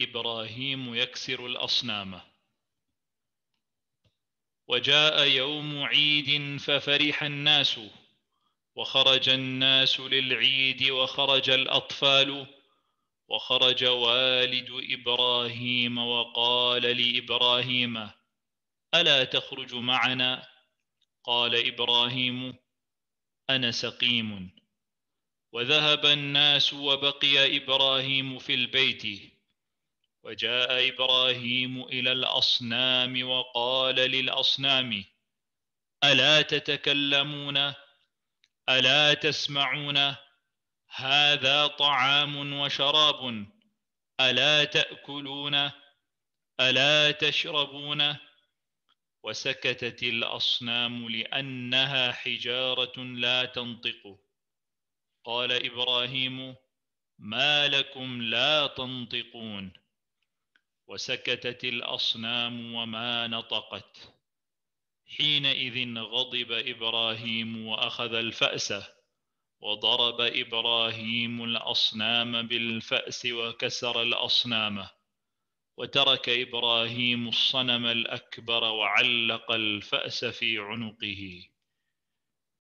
إبراهيم يكسر الأصنام وجاء يوم عيد ففرح الناس وخرج الناس للعيد وخرج الأطفال وخرج والد إبراهيم وقال لإبراهيم ألا تخرج معنا قال إبراهيم أنا سقيم وذهب الناس وبقي إبراهيم في البيت وجاء إبراهيم إلى الأصنام وقال للأصنام ألا تتكلمون ألا تسمعون هذا طعام وشراب ألا تأكلون ألا تشربون وسكتت الأصنام لأنها حجارة لا تنطق قال إبراهيم ما لكم لا تنطقون وسكتت الأصنام وما نطقت حينئذ غضب إبراهيم وأخذ الفأس وضرب إبراهيم الأصنام بالفأس وكسر الأصنام وترك إبراهيم الصنم الأكبر وعلق الفأس في عنقه